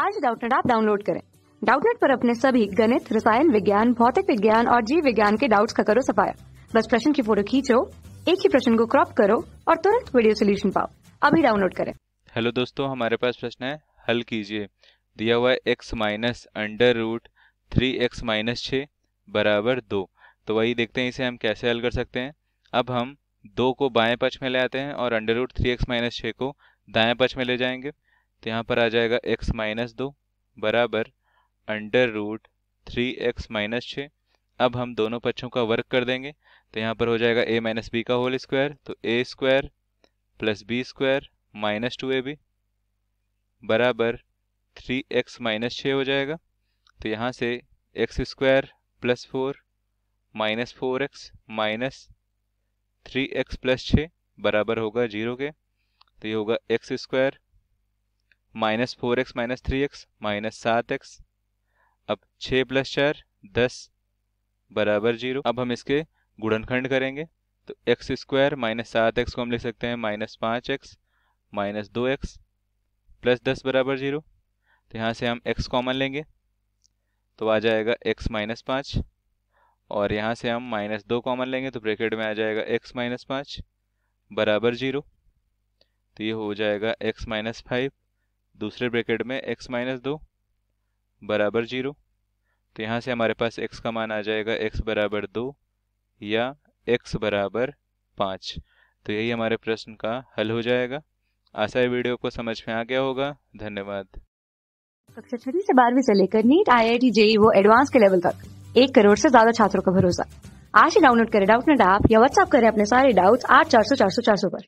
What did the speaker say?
आज डाउटनेट आप डाउनलोड करें डाउटनेट पर अपने सभी गणित रसायन विज्ञान भौतिक विज्ञान और जीव विज्ञान के डाउट्स का करो सफाया बस प्रश्न की फोटो खींचो एक ही प्रश्न को क्रॉप करो और तुरंत वीडियो सोल्यूशन पाओ अभी डाउनलोड करें हेलो दोस्तों हमारे पास प्रश्न है हल कीजिए दिया हुआ है X minus under root three X minus छ बराबर दो तो वही देखते हैं इसे हम कैसे हल कर सकते हैं अब हम दो को बाएं पक्ष में ले आते हैं और under root three X minus छ को दाएं पक्ष में ले जाएंगे तो यहाँ पर आ जाएगा x माइनस दो बराबर under root three X minus छः अब हम दोनों पक्षों का वर्क कर देंगे तो यहाँ पर हो जाएगा a माइनस बी का होल स्क्वायर तो A square plus B square minus two A B बराबर थ्री एक्स माइनस छः हो जाएगा तो यहाँ से X square plus four minus four X minus three X plus छः बराबर होगा जीरो के तो ये होगा X square minus four X minus three X minus सात एक्स अब छः प्लस चार दस बराबर जीरो अब हम इसके गुणनखंड करेंगे तो एक्स स्क्वायर माइनस सात एक्स को हम लिख सकते हैं माइनस पाँच एक्स माइनस दो एक्स प्लस दस बराबर जीरो तो यहाँ से हम एक्स कॉमन लेंगे तो आ जाएगा एक्स माइनस पाँच और यहाँ से हम माइनस दो कॉमन लेंगे तो ब्रैकेट में आ जाएगा एक्स माइनस पाँच बराबर जीरो तो ये हो जाएगा एक्स माइनस फाइव दूसरे ब्रैकेट में x माइनस दो बराबर जीरो तो यहाँ से हमारे पास x का मान आ जाएगा x बराबर दो या x बराबर पाँच तो यही हमारे प्रश्न का हल हो जाएगा आशा है वीडियो को समझ में आ गया होगा धन्यवाद कक्षा छठी से बारहवीं से लेकर NEET I I T JEE वो एडवांस के लेवल तक एक करोड़ से ज्यादा छात्रों का भरोसा आज ही डाउनलोड करें डाउट नेट ऐप या व्हाट्सअप करें अपने सारे डाउट्स आठ चार सौ चार सौ चार सौ पर